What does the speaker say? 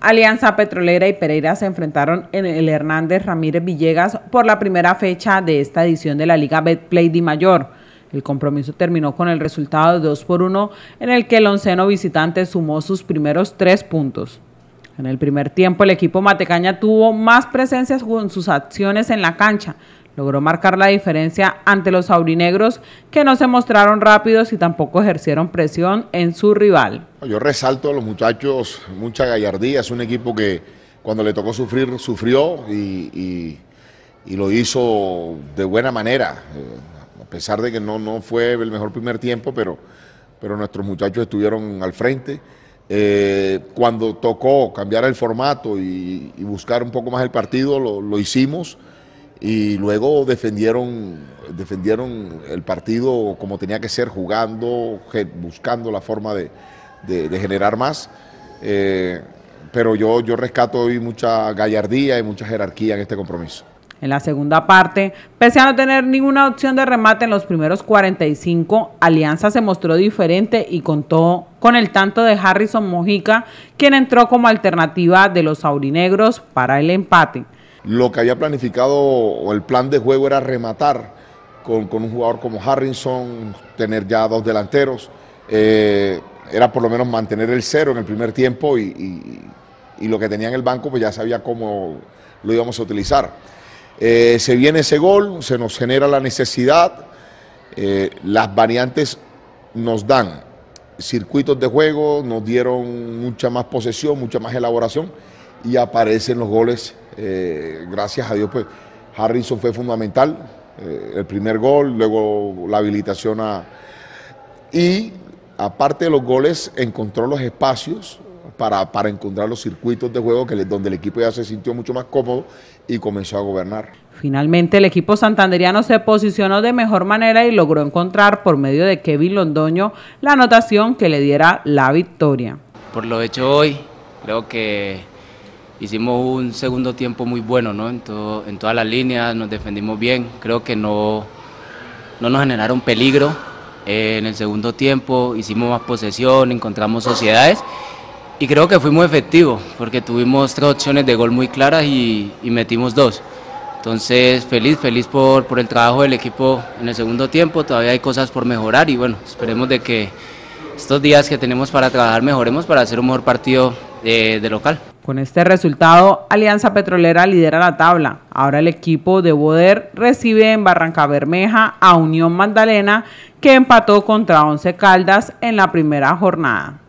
Alianza Petrolera y Pereira se enfrentaron en el Hernández Ramírez Villegas por la primera fecha de esta edición de la Liga Betplay Di Mayor. El compromiso terminó con el resultado de 2 por 1 en el que el onceno visitante sumó sus primeros tres puntos. En el primer tiempo el equipo matecaña tuvo más presencias con sus acciones en la cancha, logró marcar la diferencia ante los aurinegros que no se mostraron rápidos y tampoco ejercieron presión en su rival. Yo resalto a los muchachos mucha gallardía, es un equipo que cuando le tocó sufrir, sufrió y, lo hizo de buena manera, eh, a pesar de que no, no fue el mejor primer tiempo, pero, pero nuestros muchachos estuvieron al frente. Eh, cuando tocó cambiar el formato y, buscar un poco más el partido, lo, lo hicimos y luego defendieron, defendieron el partido como tenía que ser, jugando, buscando la forma de, generar más. Eh, pero yo, yo rescato hoy mucha gallardía y mucha jerarquía en este compromiso. En la segunda parte, pese a no tener ninguna opción de remate en los primeros 45, Alianza se mostró diferente y contó con el tanto de Harrison Mojica, quien entró como alternativa de los aurinegros para el empate. Lo que había planificado o el plan de juego era rematar con, un jugador como Harrison, tener ya dos delanteros. Eh, era por lo menos mantener el cero en el primer tiempo y, lo que tenía en el banco pues ya sabía cómo lo íbamos a utilizar. Eh, se viene ese gol, se nos genera la necesidad, eh, las variantes nos dan circuitos de juego, nos dieron mucha más posesión, mucha más elaboración y aparecen los goles eh, gracias a Dios, pues Harrison fue fundamental. Eh, el primer gol, luego la habilitación a... Y aparte de los goles, encontró los espacios para, encontrar los circuitos de juego que, donde el equipo ya se sintió mucho más cómodo y comenzó a gobernar. Finalmente el equipo santanderiano se posicionó de mejor manera y logró encontrar por medio de Kevin Londoño la anotación que le diera la victoria. Por lo hecho hoy, creo que hicimos un segundo tiempo muy bueno, En, todas las líneas, nos defendimos bien, creo que no, no nos generaron peligro. Eh, en el segundo tiempo hicimos más posesión, encontramos sociedades y creo que fuimos efectivos porque tuvimos tres opciones de gol muy claras y, metimos dos. Entonces, feliz, feliz por, el trabajo del equipo en el segundo tiempo. Todavía hay cosas por mejorar y bueno, esperemos de que estos días que tenemos para trabajar mejoremos para hacer un mejor partido eh, de local. Con este resultado, Alianza Petrolera lidera la tabla. Ahora el equipo de Boder recibe en Barranca Bermeja a Unión Magdalena, que empató contra Once Caldas en la primera jornada.